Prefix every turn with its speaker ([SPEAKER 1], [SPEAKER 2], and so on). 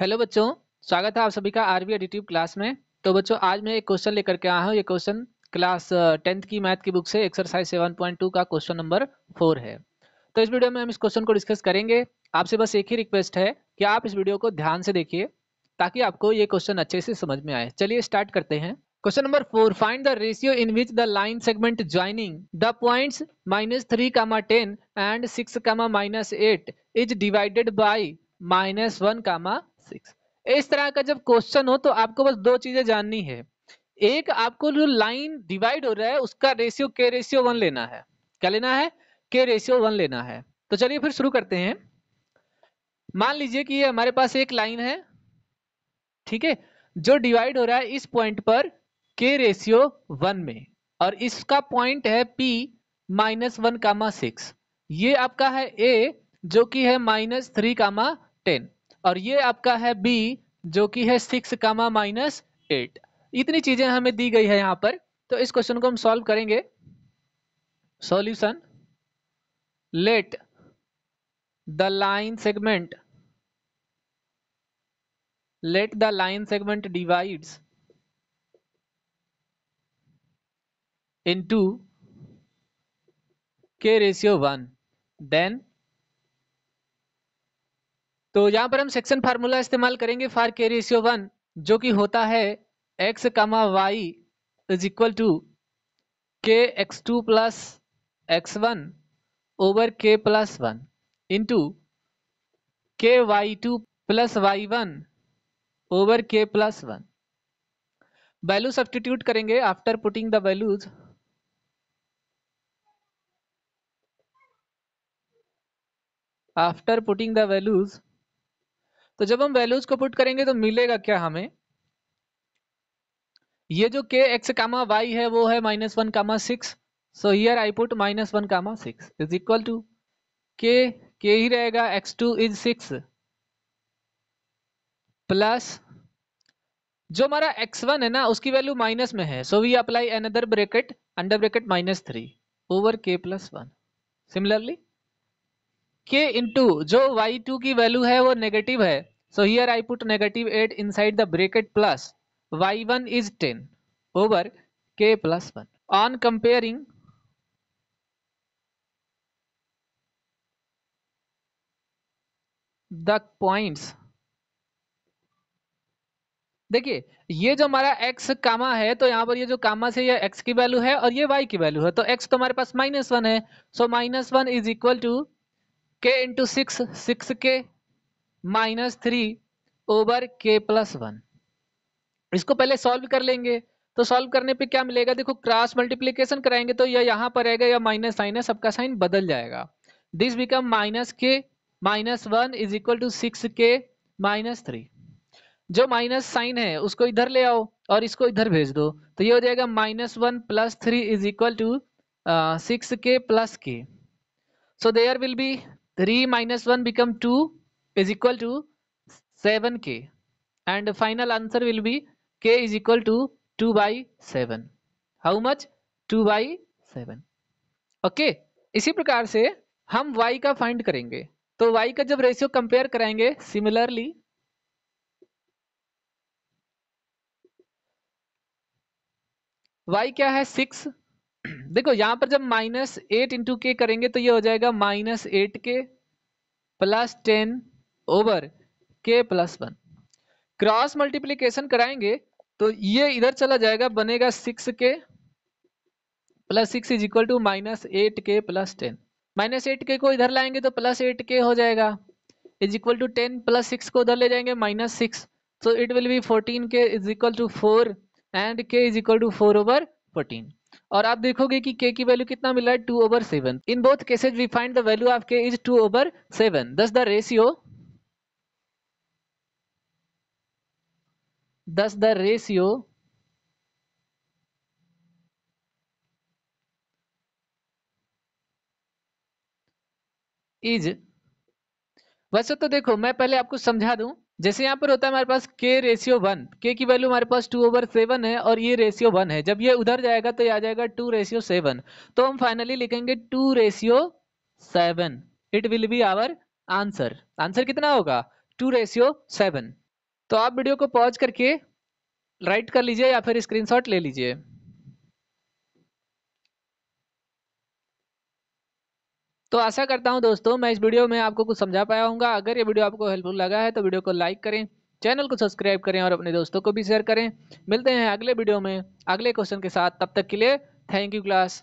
[SPEAKER 1] hello बच्चों स्वागत है आप सभी का आरबी एडिटिव क्लास में तो बच्चों आज मैं एक क्वेश्चन लेकर के आया हूँ ये क्वेश्चन क्लास टेंथ की मैथ की बुक से एक्सरसाइज सेवन पॉइंट टू का क्वेश्चन नंबर फोर है तो इस वीडियो में हम इस क्वेश्चन को डिस्कस करेंगे आपसे बस एक ही रिक्वेस्ट है कि आप इस वीडियो को ध्यान से देखिए ताकि आपको ये क्वेश्चन अच्छे से समझ में आए चलिए स्टार्ट करते हैं question number four find the ratio in which the line segment joining the points minus three comma ten and six comma minus eight is divided by minus one comma six इस तरह का जब question हो तो आपको बस दो चीजें जाननी है एक आपको जो लाइन डिवाइड हो रहा है उसका रेशियो के रेशियो वन लेना है क्या लेना है के रेशियो वन लेना है तो चलिए फिर शुरू करते हैं मान लीजिए कि ये हमारे पास एक लाइन है ठीक है जो डिवाइड हो रहा है इस पॉइंट पर के रेशियो वन में और इसका पॉइंट है P minus one comma six ये आपका है ए जो कि है माइनस थ्री कामा टेन और ये आपका है बी जो कि है सिक्स कामा माइनस एट इतनी चीजें हमें दी गई है यहां पर तो इस क्वेश्चन को हम सॉल्व करेंगे solution let the line segment let the line segment divides into k ratio one then तो यहाँ पर हम सेक्शन फार्मूला इस्तेमाल करेंगे फार के रेशियो वन जो कि होता है x comma y is equal to k x two plus x one over k plus one into k y two plus y one over k plus one value substitute करेंगे after putting the values after putting the values तो जब हम values को put करेंगे तो मिलेगा क्या हमें ये जो के एक्स कामा वाई है वो है minus one comma six so here I put minus one comma six is equal to k k ही रहेगा x two is six plus जो हमारा एक्स वन है ना उसकी वैल्यू माइनस में है so we apply another bracket under bracket minus three over k plus one similarly k into जो वाई टू की वैल्यू है वो नेगेटिव है so here I put negative eight inside the bracket plus y one is ten over k plus one on comparing the points देखिए ये जो हमारा x कामा है तो यहाँ पर ये जो कामा से ये x की वैल्यू है और ये y की वैल्यू है तो x तो हमारे पास माइनस वन है so minus one is equal to k into six six k minus three over k plus one इसको पहले सॉल्व कर लेंगे तो सॉल्व करने पे क्या मिलेगा देखो क्रॉस मल्टीप्लीकेशन कराएंगे तो यह यहाँ पर रहेगा या माइनस साइन है सबका साइन बदल जाएगा this become minus k minus one is equal to six k minus three जो माइनस साइन है उसको इधर ले आओ और इसको इधर भेज दो तो ये हो जाएगा minus one plus three is equal to six k plus k so there will be 3 minus 1 become 2 is equal to 7k and final answer will be k is equal to 2 by 7 how much 2 by 7 okay okay, इसी प्रकार से हम y का find करेंगे तो y का जब ratio compare कराएंगे सिमिलरली y क्या है सिक्स देखो यहां पर जब माइनस एट इंटू के करेंगे तो ये हो जाएगा minus eight k plus ten over k plus one cross multiplication कराएंगे तो ये इधर चला जाएगा बनेगा six k plus six is equal to minus eight k plus ten minus eight k को इधर लाएंगे तो प्लस एट के हो जाएगा is equal to ten plus six को उधर ले जाएंगे minus six so it will be fourteen k is equal to four and k is equal to four over fourteen और आप देखोगे कि के की वैल्यू कितना मिल रहा है two over seven in both cases we find the value of k is two over seven thus the ratio thus the ratio is वैसे तो देखो मैं पहले आपको समझा दूं जैसे यहाँ पर होता है हमारे पास के रेशियो वन के की वैल्यू हमारे पास टू ओवर सेवन है और ये रेशियो वन है जब ये उधर जाएगा तो ये आ जाएगा टू रेशियो सेवन तो हम फाइनली लिखेंगे two ratio seven it will be our answer answer कितना होगा टू रेशियो सेवन तो आप वीडियो को पॉज करके राइट कर लीजिए या फिर स्क्रीनशॉट ले लीजिए तो आशा करता हूँ दोस्तों मैं इस वीडियो में आपको कुछ समझा पाया हूँ अगर ये वीडियो आपको हेल्पफुल लगा है तो वीडियो को लाइक करें चैनल को सब्सक्राइब करें और अपने दोस्तों को भी शेयर करें मिलते हैं अगले वीडियो में अगले क्वेश्चन के साथ तब तक के लिए थैंक यू क्लास